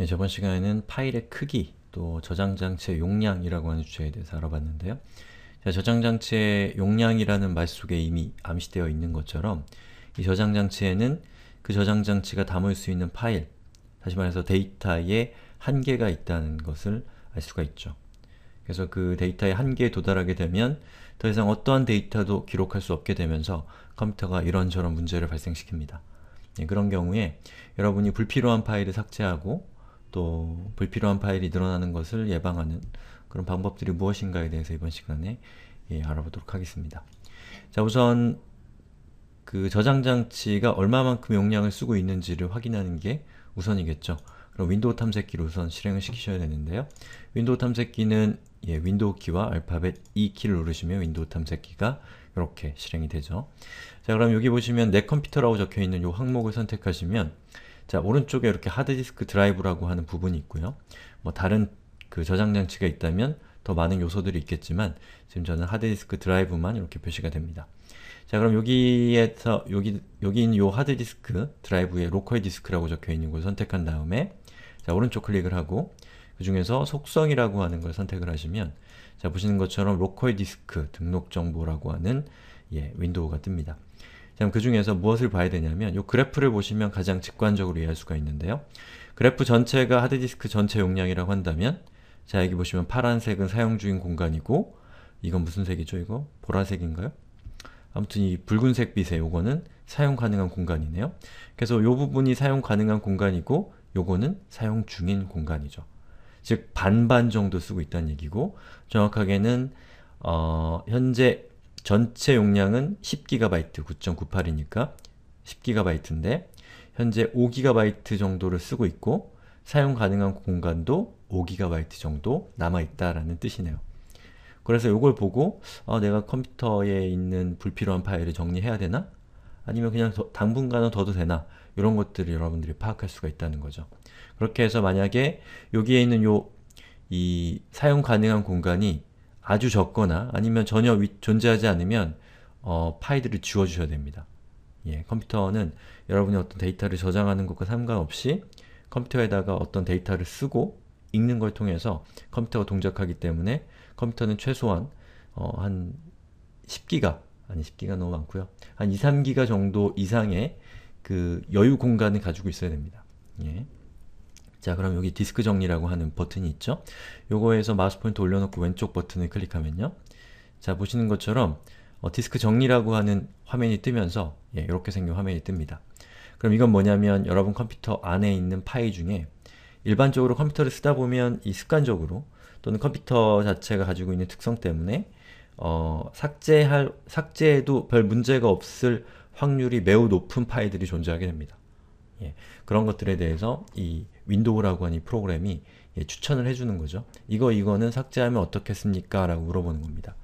예, 저번 시간에는 파일의 크기, 또 저장장치의 용량이라고 하는 주제에 대해서 알아봤는데요. 자, 저장장치의 용량이라는 말 속에 이미 암시되어 있는 것처럼 이 저장장치에는 그 저장장치가 담을 수 있는 파일, 다시 말해서 데이터의 한계가 있다는 것을 알 수가 있죠. 그래서 그 데이터의 한계에 도달하게 되면 더 이상 어떠한 데이터도 기록할 수 없게 되면서 컴퓨터가 이런저런 문제를 발생시킵니다. 예, 그런 경우에 여러분이 불필요한 파일을 삭제하고 또 불필요한 파일이 늘어나는 것을 예방하는 그런 방법들이 무엇인가에 대해서 이번 시간에 예, 알아보도록 하겠습니다. 자 우선 그 저장 장치가 얼마만큼 용량을 쓰고 있는지를 확인하는 게 우선이겠죠. 그럼 윈도우 탐색기로 우선 실행을 시키셔야 되는데요. 윈도우 탐색기는 예, 윈도우 키와 알파벳 E 키를 누르시면 윈도우 탐색기가 이렇게 실행이 되죠. 자 그럼 여기 보시면 내 컴퓨터라고 적혀있는 이 항목을 선택하시면 자, 오른쪽에 이렇게 하드디스크 드라이브라고 하는 부분이 있고요. 뭐 다른 그 저장 장치가 있다면 더 많은 요소들이 있겠지만 지금 저는 하드디스크 드라이브만 이렇게 표시가 됩니다. 자 그럼 여기에서 여기 여기 있는 요 하드디스크 드라이브에 로컬 디스크라고 적혀 있는 걸 선택한 다음에 자 오른쪽 클릭을 하고 그 중에서 속성이라고 하는 걸 선택을 하시면 자 보시는 것처럼 로컬 디스크 등록 정보라고 하는 예, 윈도우가 뜹니다. 그럼 그 중에서 무엇을 봐야 되냐면 이 그래프를 보시면 가장 직관적으로 이해할 수가 있는데요. 그래프 전체가 하드디스크 전체 용량이라고 한다면 자 여기 보시면 파란색은 사용 중인 공간이고 이건 무슨 색이죠 이거? 보라색인가요? 아무튼 이 붉은색 빛의 요거는 사용 가능한 공간이네요. 그래서 이 부분이 사용 가능한 공간이고 요거는 사용 중인 공간이죠. 즉 반반 정도 쓰고 있다는 얘기고 정확하게는 어, 현재 전체 용량은 10GB 9.98이니까 10GB인데 현재 5GB 정도를 쓰고 있고 사용 가능한 공간도 5GB 정도 남아있다라는 뜻이네요. 그래서 이걸 보고 어, 내가 컴퓨터에 있는 불필요한 파일을 정리해야 되나? 아니면 그냥 더, 당분간은 둬도 되나? 이런 것들을 여러분들이 파악할 수가 있다는 거죠. 그렇게 해서 만약에 여기에 있는 요이 사용 가능한 공간이 아주 적거나 아니면 전혀 위, 존재하지 않으면 어, 파일들을 지워주셔야 됩니다. 예, 컴퓨터는 여러분이 어떤 데이터를 저장하는 것과 상관없이 컴퓨터에다가 어떤 데이터를 쓰고 읽는 걸 통해서 컴퓨터가 동작하기 때문에 컴퓨터는 최소한 어, 한 10기가, 아니 10기가 너무 많고요. 한 2, 3기가 정도 이상의 그 여유 공간을 가지고 있어야 됩니다. 예. 자 그럼 여기 디스크 정리라고 하는 버튼이 있죠? 요거에서 마우스 포인트 올려놓고 왼쪽 버튼을 클릭하면요. 자 보시는 것처럼 어, 디스크 정리라고 하는 화면이 뜨면서 예, 이렇게 생긴 화면이 뜹니다. 그럼 이건 뭐냐면 여러분 컴퓨터 안에 있는 파일 중에 일반적으로 컴퓨터를 쓰다 보면 이 습관적으로 또는 컴퓨터 자체가 가지고 있는 특성 때문에 어, 삭제할, 삭제해도 별 문제가 없을 확률이 매우 높은 파일들이 존재하게 됩니다. 예, 그런 것들에 대해서 이 윈도우라고 하는 이 프로그램이 예, 추천을 해주는 거죠. 이거 이거는 삭제하면 어떻겠습니까? 라고 물어보는 겁니다.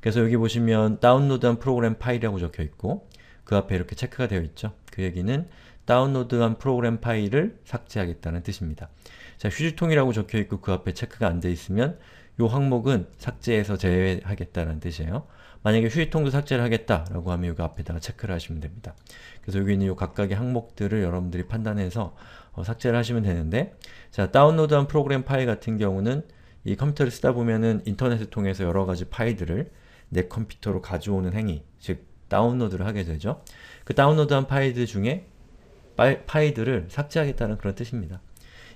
그래서 여기 보시면 다운로드한 프로그램 파일이라고 적혀있고 그 앞에 이렇게 체크가 되어 있죠. 그 얘기는 다운로드한 프로그램 파일을 삭제하겠다는 뜻입니다. 자, 휴지통이라고 적혀있고 그 앞에 체크가 안 되어 있으면 이 항목은 삭제해서 제외하겠다는 뜻이에요. 만약에 휴지통도 삭제를 하겠다라고 하면 여기 앞에다가 체크를 하시면 됩니다. 그래서 여기 있는 이 각각의 항목들을 여러분들이 판단해서 어, 삭제를 하시면 되는데 자 다운로드한 프로그램 파일 같은 경우는 이 컴퓨터를 쓰다 보면은 인터넷을 통해서 여러 가지 파일들을 내 컴퓨터로 가져오는 행위, 즉 다운로드를 하게 되죠. 그 다운로드한 파일들 중에 파일들을 삭제하겠다는 그런 뜻입니다.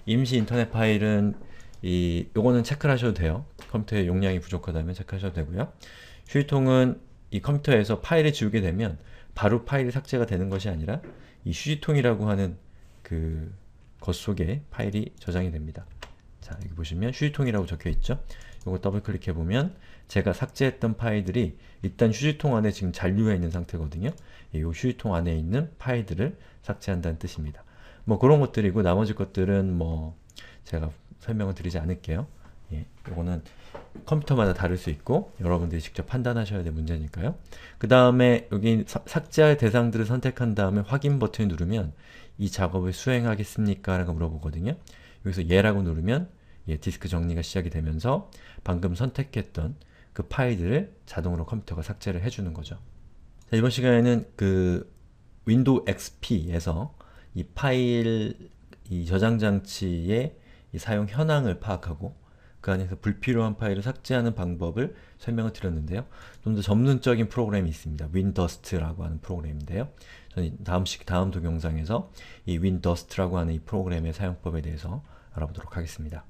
임시 인터넷 파일은 이 요거는 체크를 하셔도 돼요. 컴퓨터의 용량이 부족하다면 체크하셔도 되고요. 휴지통은 이 컴퓨터에서 파일을 지우게 되면 바로 파일이 삭제가 되는 것이 아니라 이 휴지통이라고 하는 그 것 속에 파일이 저장이 됩니다. 자, 여기 보시면 휴지통이라고 적혀있죠? 이거 더블클릭해보면 제가 삭제했던 파일들이 일단 휴지통 안에 지금 잔류해 있는 상태거든요. 이 휴지통 안에 있는 파일들을 삭제한다는 뜻입니다. 뭐 그런 것들이고 나머지 것들은 뭐 제가 설명을 드리지 않을게요. 예, 요거는 컴퓨터마다 다를 수 있고 여러분들이 직접 판단하셔야 될 문제니까요. 그 다음에 여기 삭제할 대상들을 선택한 다음에 확인 버튼을 누르면 이 작업을 수행하겠습니까? 라고 물어보거든요. 여기서 예라고 누르면 예, 디스크 정리가 시작이 되면서 방금 선택했던 그 파일들을 자동으로 컴퓨터가 삭제를 해주는 거죠. 자, 이번 시간에는 그 윈도우 XP에서 이 파일 이 저장 장치의 이 사용 현황을 파악하고 그 안에서 불필요한 파일을 삭제하는 방법을 설명을 드렸는데요. 좀 더 전문적인 프로그램이 있습니다. w i n 윈더 s 트라고 하는 프로그램인데요. 저는 다음 식 다음 동영상에서 이 w i n 윈더 s 트라고 하는 이 프로그램의 사용법에 대해서 알아보도록 하겠습니다.